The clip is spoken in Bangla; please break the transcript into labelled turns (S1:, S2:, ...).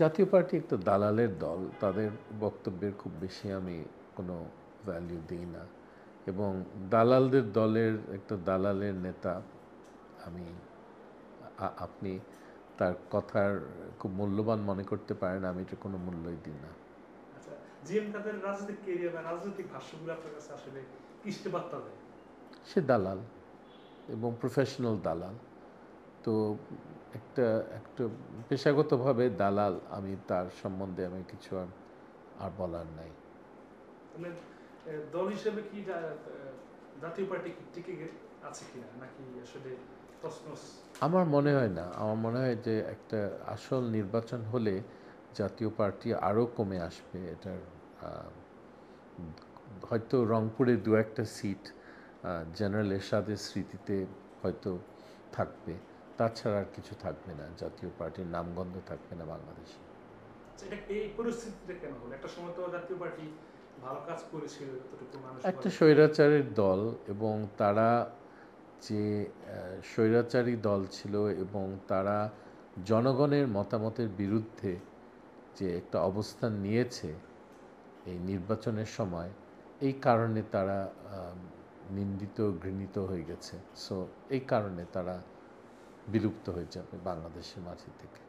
S1: জাতীয় পার্টি একটা দালালের দল তাদের বক্তব্যের খুব বেশি আমি কোনো ভ্যালিউ দিই না এবং দালালদের দলের একটা দালালের নেতা আমি আপনি তার কথার খুব মূল্যবান মনে করতে পারেন আমি এটা কোনো মূল্যই দিই না
S2: আচ্ছা,
S1: সে দালাল এবং প্রফেশনাল দালাল তো একটা একটা পেশাগতভাবে দালাল আমি তার সম্বন্ধে আমি কিছু আর বলার নাই
S2: মানে, দল হিসেবে কি জাতীয় পার্টি টিকে আছে কিনা নাকি আসলে
S1: আমার মনে হয় না আমার মনে হয় যে একটা আসল নির্বাচন হলে জাতীয় পার্টি আরও কমে আসবে এটার হয়তো রংপুরে দু একটা সিট জেনারেল এরশাদের স্মৃতিতে হয়তো থাকবে তাছাড়া আর কিছু থাকবে না জাতীয় পার্টির নামগন্ধ থাকবে না বাংলাদেশে
S2: আচ্ছা, একটা একটা
S1: স্বৈরাচারের দল এবং তারা যে স্বৈরাচারী দল ছিল এবং তারা জনগণের মতামতের বিরুদ্ধে যে একটা অবস্থান নিয়েছে এই নির্বাচনের সময় এই কারণে তারা নিন্দিত ঘৃণিত হয়ে গেছে সো এই কারণে তারা বিলুপ্ত হয়ে যাবে বাংলাদেশের মাটি থেকে